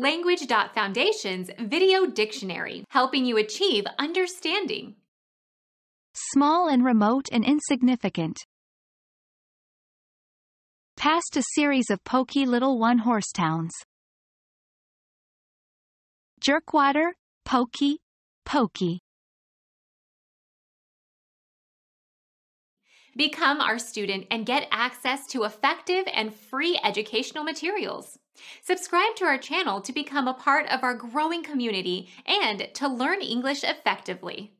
Language.Foundation's Video Dictionary, helping you achieve understanding. Small and remote and insignificant. Past a series of pokey little one horse towns. Jerkwater, pokey, pokey. Become our student and get access to effective and free educational materials. Subscribe to our channel to become a part of our growing community and to learn English effectively.